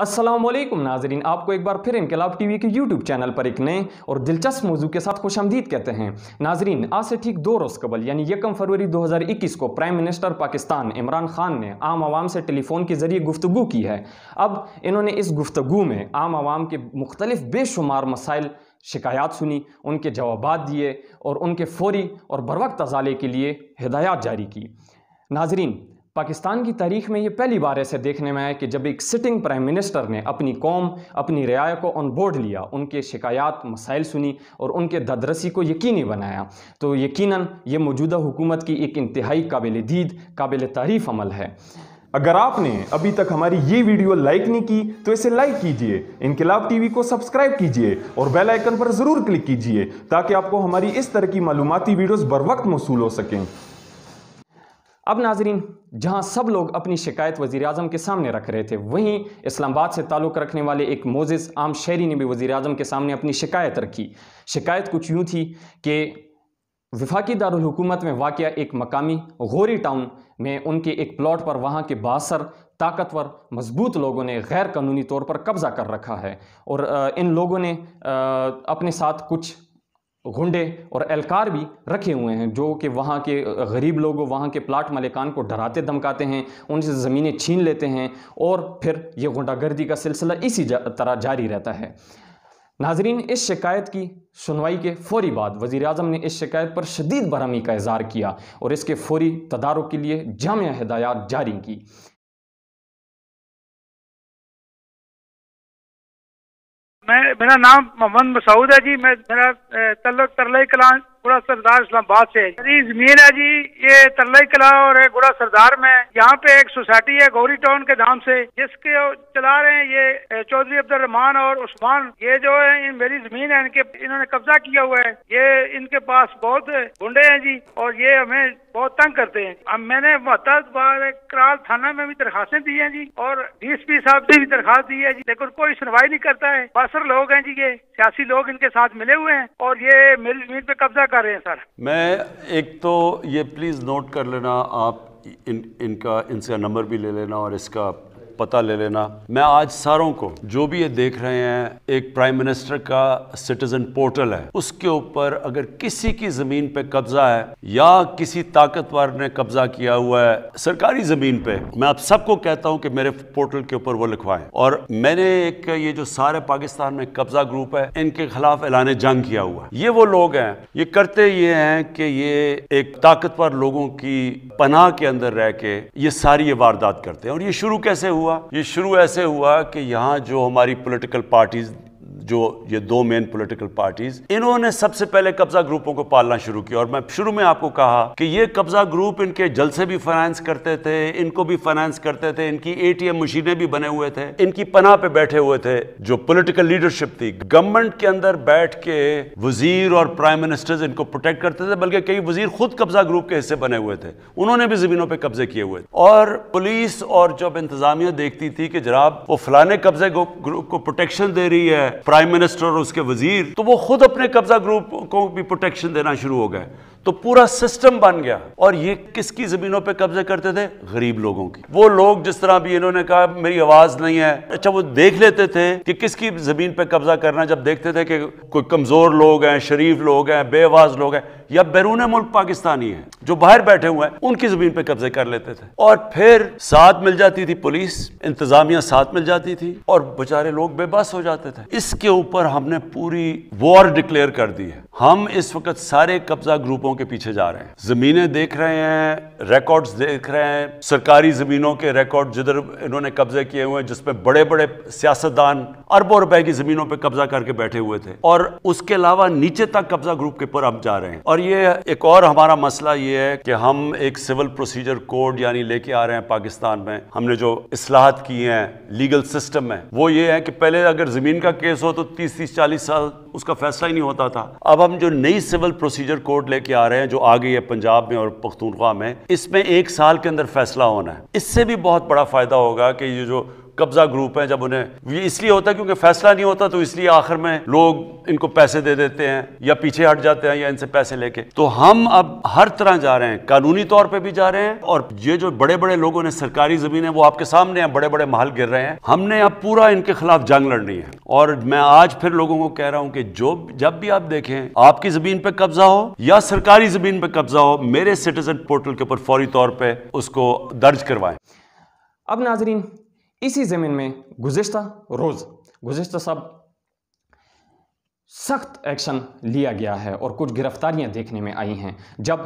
असलम नाजरीन आपको एक बार फिर इनकलाब टी वी के यूट्यूब चैनल पर एक नए और दिलचस्प मौजू के साथ खुश आमदीद कहते हैं नाजरीन आज से ठीक दो रोज़ कबल यानी यकम फरवरी 2021 को प्राइम मिनिस्टर पाकिस्तान इमरान खान ने आम आवाम से टेलीफोन के ज़रिए गुफ्तु की है अब इन्होंने इस गुफ्तु में आम आवाम के मुख्तलिफ बेशुमार मसाइल शिकायत सुनी उनके जवाब दिए और उनके फौरी और बर वक्त अजाले के लिए हिदायत जारी की नाजरीन पाकिस्तान की तारीख में ये पहली बार ऐसे देखने में आया कि जब एक सिटिंग प्राइम मिनिस्टर ने अपनी कौम अपनी रियाया को ऑन बोर्ड लिया उनके शिकायत मसाइल सुनी और उनके ददरसी को यकीनी बनाया तो यकीनन ये मौजूदा हुकूमत की एक इंतहाई काबिल दीद काबिल तारीफ अमल है अगर आपने अभी तक हमारी ये वीडियो लाइक नहीं की तो इसे लाइक कीजिए इनकलाब टीवी को सब्सक्राइब कीजिए और बेल आइकन पर ज़रूर क्लिक कीजिए ताकि आपको हमारी इस तरह की मालूमती वीडियोस बर वक्त मौसू हो सकें अब नाजरीन जहां सब लोग अपनी शिकायत वज़ी अजम के सामने रख रहे थे वहीं इस्लामाबाद से ताल्लुक़ रखने वाले एक मोजिस आम शहरी ने भी वज़ी अजम के सामने अपनी शिकायत रखी शिकायत कुछ यूँ थी कि वफाकी दारकूमत में वाक़ एक मकामी गोरी टाउन में उनके एक प्लॉट पर वहाँ के बासर ताकतवर मजबूत लोगों ने गैर कानूनी तौर पर कब्ज़ा कर रखा है और इन लोगों ने अपने साथ कुछ गुंडे और एलकार भी रखे हुए हैं जो कि वहाँ के गरीब लोगों वहाँ के प्लाट मालिकान को डराते धमकाते हैं उनसे ज़मीनें छीन लेते हैं और फिर ये गुंडागर्दी का सिलसिला इसी जा, तरह जारी रहता है नाजरीन इस शिकायत की सुनवाई के फौरी बाद वज़ी अजम ने इस शिकायत पर शदीद बरहमी का इजहार किया और इसके फौरी तदारों के लिए जाम हदायत जारी की मैं मेरा नाम मोहम्मद मसूद है जी मैं मेरा तल्लक तरलई कला गुड़ा सरदार इस्लामाबाद से मेरी जमीन है जी ये तरलई कला और गुड़ा सरदार में यहाँ पे एक सोसाइटी है गौरी टाउन के नाम से जिसके चला रहे हैं ये चौधरी अब्दुल रहमान और उस्मान ये जो है इन मेरी जमीन है इनके इन्होंने कब्जा किया हुआ है ये इनके पास बहुत गुंडे हैं जी और ये हमें बहुत तंग करते हैं अब मैंने मोहताज बार कराल थाना में भी दरखास्तें दी हैं जी और डीएसपी साहब से भी दरखास्त दी है जी लेकिन कोई सुनवाई नहीं करता है बासर लोग हैं जी ये सियासी लोग इनके साथ मिले हुए हैं और ये मिल जमीन पे कब्जा कर रहे हैं सर मैं एक तो ये प्लीज नोट कर लेना आप इन इनका इनका नंबर भी ले लेना और इसका पता ले लेना मैं आज सारों को जो भी ये देख रहे हैं एक प्राइम मिनिस्टर का सिटीजन पोर्टल है उसके ऊपर अगर किसी की जमीन पे कब्जा है या किसी ताकतवर ने कब्जा किया हुआ है सरकारी जमीन पे मैं आप सबको कहता हूं कि मेरे पोर्टल के ऊपर वो लिखवाएं और मैंने एक ये जो सारे पाकिस्तान में कब्जा ग्रुप है इनके खिलाफ ऐलान जंग किया हुआ है ये वो लोग हैं ये करते ये हैं कि ये एक ताकतवर लोगों की पनाह के अंदर रह के ये सारी ये वारदात करते हैं और ये शुरू कैसे हुआ हुआ ये शुरू ऐसे हुआ कि यहाँ जो हमारी पॉलिटिकल पार्टीज जो ये दो मेन पॉलिटिकल पार्टीज इन्होंने सबसे पहले कब्जा ग्रुपों को पालना शुरू किया और मैं शुरू में आपको कहा कि ये कब्जा ग्रुप इनके जलसे भी फाइनेंस करते थे इनको भी फाइनेंस करते थे इनकी एटीएम मशीनें भी बने हुए थे इनकी पनाह पे बैठे हुए थे जो पोलिटिकल लीडरशिप थी गवर्नमेंट के अंदर बैठ के वजीर और प्राइम मिनिस्टर्स इनको प्रोटेक्ट करते थे बल्कि कई वजीर खुद कब्जा ग्रुप के हिस्से बने हुए थे उन्होंने भी जमीनों पर कब्जे किए हुए थे और पुलिस और जब इंतजामिया देखती थी कि जनाब वो फलाने कब्जे ग्रुप को प्रोटेक्शन दे रही है प्राइम मिनिस्टर और उसके वजीर तो वो खुद अपने कब्जा ग्रुप को भी प्रोटेक्शन देना शुरू हो गए तो पूरा सिस्टम बन गया और ये किसकी जमीनों पे कब्जे करते थे गरीब लोगों की वो लोग जिस तरह भी इन्होंने कहा मेरी आवाज नहीं है अच्छा वो देख लेते थे कि किसकी जमीन पे कब्जा करना जब देखते थे कि कोई कमजोर लोग हैं शरीफ लोग हैं बेवाज लोग हैं या बैरून मुल्क पाकिस्तानी है जो बाहर बैठे हुए हैं उनकी जमीन पर कब्जे कर लेते थे और फिर साथ मिल जाती थी पुलिस इंतजामिया साथ मिल जाती थी और बेचारे लोग बेबस हो जाते थे इसके ऊपर हमने पूरी वॉर डिक्लेयर कर दी है हम इस वक्त सारे कब्जा ग्रुपों मुद्दों के पीछे जा रहे हैं ज़मीनें देख रहे हैं रिकॉर्ड्स देख रहे हैं सरकारी ज़मीनों के रिकॉर्ड जिधर इन्होंने कब्जे किए हुए हैं जिसमें बड़े बड़े सियासतदान अरबों रुपए की जमीनों पर कब्जा करके बैठे हुए थे और उसके अलावा नीचे तक कब्जा ग्रुप के ऊपर हम जा रहे हैं और ये एक और हमारा मसला ये है कि हम एक सिविल प्रोसीजर कोड यानी लेके आ रहे हैं पाकिस्तान में हमने जो असलाहत की हैं लीगल सिस्टम में वो ये है कि पहले अगर जमीन का केस हो तो तीस तीस चालीस साल उसका फैसला ही नहीं होता था अब हम जो नई सिविल प्रोसीजर कोड लेके आ रहे हैं जो आ गई है पंजाब में और पख्तूनख्वा में इसमें एक साल के अंदर फैसला होना है इससे भी बहुत बड़ा फायदा होगा कि ये जो कब्जा ग्रुप है जब उन्हें ये इसलिए होता है क्योंकि फैसला नहीं होता तो इसलिए आखिर में लोग इनको पैसे दे देते हैं या पीछे हट जाते हैं या इनसे पैसे लेके तो हम अब हर तरह जा रहे हैं कानूनी तौर पर भी जा रहे हैं और ये जो बड़े बड़े लोगों ने सरकारी जमीन है वो आपके सामने है बड़े बड़े महल गिर रहे हैं हमने अब पूरा इनके खिलाफ जंग लड़नी है और मैं आज फिर लोगों को कह रहा हूं कि जो जब भी आप देखें आपकी जमीन पर कब्जा हो या सरकारी जमीन पर कब्जा हो मेरे सिटीजन पोर्टल के ऊपर फौरी तौर पर उसको दर्ज करवाएं अब नाजरीन इसी ज़मीन में गुजशत रोज़ गुज्त सब सख्त एक्शन लिया गया है और कुछ गिरफ्तारियां देखने में आई हैं जब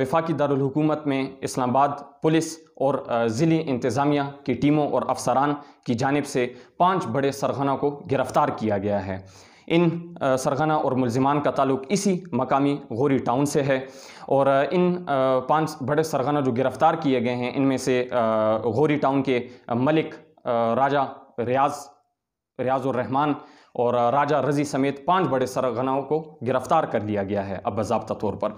वफाकी दारकूमत में इस्लामाबाद पुलिस और ज़िली इंतज़ामिया की टीमों और अफसरान की जानब से पांच बड़े सरगना को गिरफ़्तार किया गया है इन सरगना और मुलजमान का ताल्लुक इसी मकामी गोरी टाउन से है और इन पांच बड़े सरगना जो गिरफ़्तार किए गए हैं इनमें से गोरी टाउन के मलिक राजा रियाज रहमान और राजा रजी समेत पांच बड़े सरगनाओं को गिरफ्तार कर लिया गया है अब बाबा तौर पर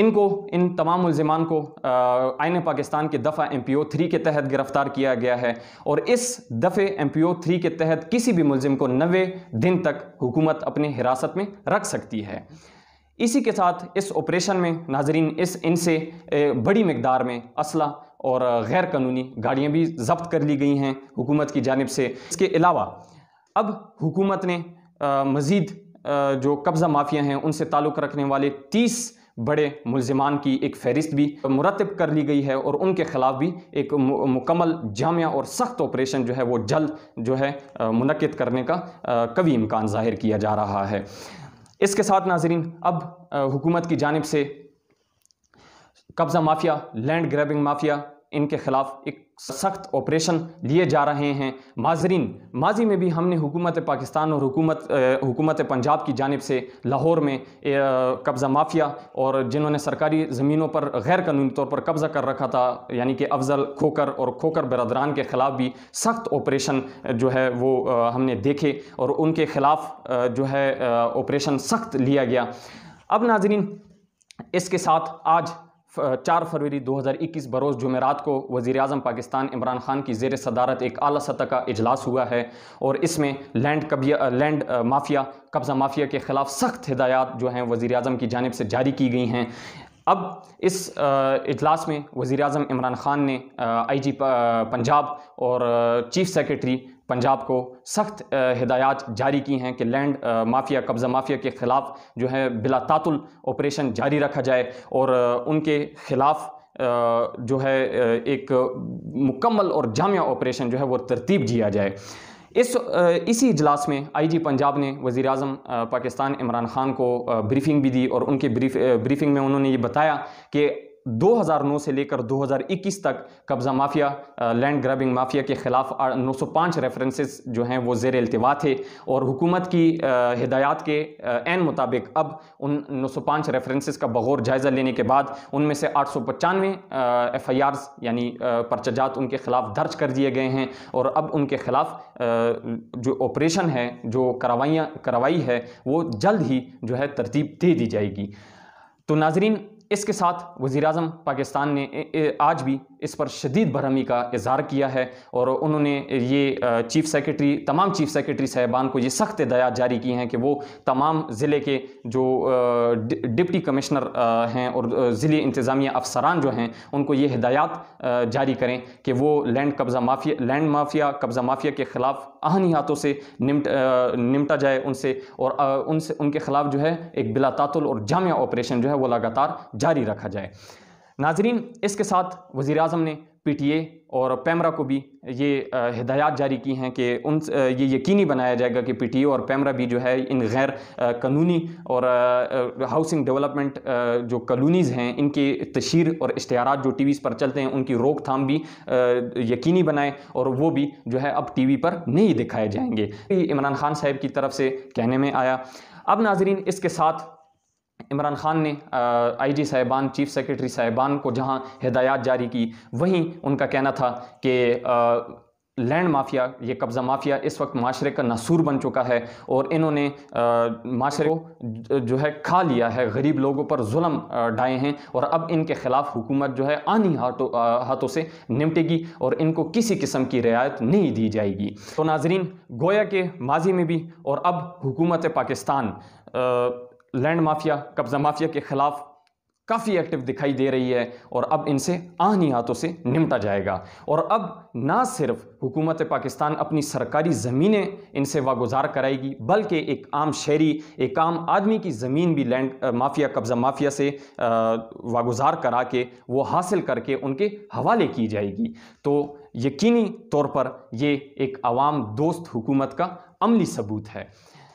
इनको इन तमाम मुलजमान को आइन पाकिस्तान के दफ़ा एम पी ओ थ्री के तहत गिरफ्तार किया गया है और इस दफ़े एम पी ओ थ्री के तहत किसी भी मुलजिम को नबे दिन तक हुकूमत अपने हिरासत में रख सकती है इसी के साथ इस ऑपरेशन में नाजरीन इस इनसे बड़ी मकदार में असला और गैर कानूनी गाड़ियाँ भी जब्त कर ली गई हैं हुकूमत की जानब से इसके अलावा अब हुकूमत ने मज़ीद जो कब्ज़ा माफिया हैं उनसे ताल्लुक़ रखने वाले तीस बड़े मुलजमान की एक फहरिस्त भी मुरतब कर ली गई है और उनके ख़िलाफ़ भी एक मुकम्मल जामिया और सख्त ऑपरेशन जो है वो जल्द जो है मुनद करने का कभी इम्कान ज़ाहिर किया जा रहा है इसके साथ नाजरीन अब हुकूमत की जानब से कब्ज़ा माफिया लैंड ग्रैबिंग माफिया इनके ख़िलाफ़ एक सख्त ऑपरेशन लिए जा रहे हैं माजरीन माजी में भी हमने हुकूमत पाकिस्तान और हुकूमत हुकूमत पंजाब की जानब से लाहौर में कब्ज़ा माफिया और जिन्होंने सरकारी ज़मीनों पर गैर कानूनी तौर पर कब्ज़ा कर रखा था यानी कि अफजल खोकर और खोकर बरदरान के ख़िलाफ़ भी सख्त ऑपरेशन जो है वो हमने देखे और उनके ख़िलाफ़ जो है ऑपरेशन सख्त लिया गया अब नाजरीन इसके साथ आज चार फरवरी 2021 बरोज़ जुमेरात को वज़ी अजम पाकिस्तान इमरान ख़ान की जेर सदारत एक अली सतह का अजलास हुआ है और इसमें लैंड कबिया लैंड माफिया कब्ज़ा माफिया के ख़िलाफ़ सख्त हदायत जो हैं वज़ी अजम की जानब से जारी की गई हैं अब इस अजलास में वज़ी अजम इमरान ख़ान ने आई जी पंजाब और चीफ़ सेक्रेटरी पंजाब को सख्त हिदायत जारी की हैं कि लैंड माफिया कब्ज़ा माफिया के ख़िलाफ़ जो है बिला तातुल ऑपरेशन जारी रखा जाए और उनके ख़िलाफ़ जो है एक मुकम्मल और जामिया ऑपरेशन जो है वो तरतीब दिया जाए इस इसी इजलास में आईजी पंजाब ने वज़ी अजम पाकिस्तान इमरान ख़ान को ब्रीफिंग भी दी और उनके ब्रीफ ब्रीफिंग में उन्होंने ये बताया कि 2009 से लेकर 2021 तक कब्ज़ा माफिया लैंड ग्रैबिंग माफिया के ख़िलाफ़ 905 रेफरेंसेस जो हैं वो जेर अल्तवा थे और हुकूमत की हिदायत के एन मुताबिक अब उन 905 रेफरेंसेस का बगौर जायज़ा लेने के बाद उनमें से आठ सौ पचानवे एफ आई आर्स यानी पर्चाजात उनके ख़िलाफ़ दर्ज कर दिए गए हैं और अब उनके ख़िलाफ़ जो ऑपरेशन है जो कार्रवाइयाँ कार्रवाई है वो जल्द ही जो है तरतीब दे दी जाएगी तो नाजरीन इसके साथ वज़ी अजम पाकिस्तान ने आज भी इस पर शदीद बरहमी का इजहार किया है और उन्होंने ये चीफ़ सेक्रेटरी तमाम चीफ़ सेक्रेटरी साहिबान को ये सख्त हदायत जारी की हैं कि वो तमाम ज़िले के जो डिप्टी कमिश्नर हैं और ज़िले इंतज़ामिया अफसरान जो हैं उनको ये हदायत जारी करें कि वो लैंड कब्ज़ा माफिया लैंड माफिया कब्ज़ा माफिया के ख़िलाफ़ आहनी हाथों से निमट निमटा जाए उनसे और उनसे उनके ख़िलाफ़ जो है एक बिला तातुल और जामिया ऑपरेशन जो है वो लगातार जारी रखा जाए नाजरीन इसके साथ वज़ी अजम ने पी टी ए और पैमरा को भी ये हिदायत जारी की हैं कि उन ये यकीनी बनाया जाएगा कि पी टी ए और पैमरा भी जो है इन गैर कानूनी और हाउसिंग डेवलपमेंट जो कलोनीज़ हैं इनके तशहर और इश्तारात जो टी वीज़ पर चलते हैं उनकी रोकथाम भी यकीनी बनाएँ और वो भी जो है अब टी वी पर नहीं दिखाए जाएंगे इमरान खान साहब की तरफ से कहने में आया अब नाजरीन इसके साथ इमरान खान ने आई जी साहिबान चीफ सेक्रेटरी साहिबान को जहाँ हिदायत जारी की वहीं उनका कहना था कि लैंड माफिया ये कब्ज़ा माफिया इस वक्त माशरे का नासूर बन चुका है और इन्होंने माशरे को जो है खा लिया है गरीब लोगों पर जुल्म डाए हैं और अब इनके ख़िलाफ़ हुकूमत जो है आनी हाथों हाथों से निमटेगी और इनको किसी किस्म की रियायत नहीं दी जाएगी तो नाजरीन गोया के माजी में भी और अब हुकूमत पाकिस्तान लैंड माफिया कब्ज़ा माफिया के ख़िलाफ़ काफ़ी एक्टिव दिखाई दे रही है और अब इनसे आहनी हाथों से निमटा जाएगा और अब ना सिर्फ हुकूमत पाकिस्तान अपनी सरकारी ज़मीनें इनसे वागुजार कराएगी बल्कि एक आम शहरी एक आम आदमी की ज़मीन भी लैंड माफिया कब्ज़ा माफिया से वागुजार करा के वो हासिल करके उनके हवाले की जाएगी तो यकीनी तौर पर ये एक आवाम दोस्त हुकूमत का अमली सबूत है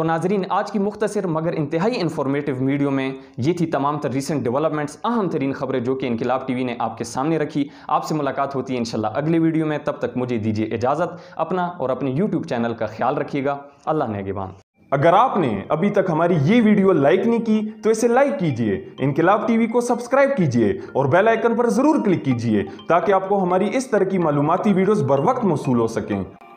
तो नाजरीन आज की मुख्तर मगर इंतहाई इन्फॉर्मेटिव वीडियो में ये थी तमाम तर रिसेंट डेवलपमेंट्स अहम तरीन खबरें जो कि इनकलाब टी वी ने आपके सामने रखी आपसे मुलाकात होती है इनशाला अगले वीडियो में तब तक मुझे दीजिए इजाज़त अपना और अपने यूट्यूब चैनल का ख्याल रखिएगा अल्लाह नेगेबान अगर आपने अभी तक हमारी ये वीडियो लाइक नहीं की तो इसे लाइक कीजिए इनकलाब टीवी को सब्सक्राइब कीजिए और बेल आइकन पर ज़रूर क्लिक कीजिए ताकि आपको हमारी इस तरह की मालूमती वीडियोस बर वक्त मौसू हो सकें